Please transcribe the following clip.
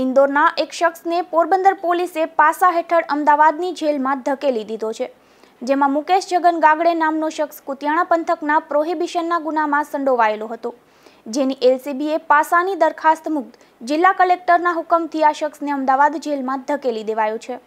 ઇન્દોરના એક શખ્સને પોરબંદર પોલીસે પાસા હેઠળ અમદાવાદની જેલમાં ધકેલી દીધો છે જેમાં મુકેશ જગન ગાગડે નામનો શખ્સ કુતિયાણા પંથકના પ્રોહિબિશનના ગુનામાં સંડોવાયેલો હતો જેની એલસીબીએ પાસાની દરખાસ્ત મુક્ત જિલ્લા કલેક્ટરના હુકમથી આ શખ્સને અમદાવાદ જેલમાં ધકેલી દેવાયો છે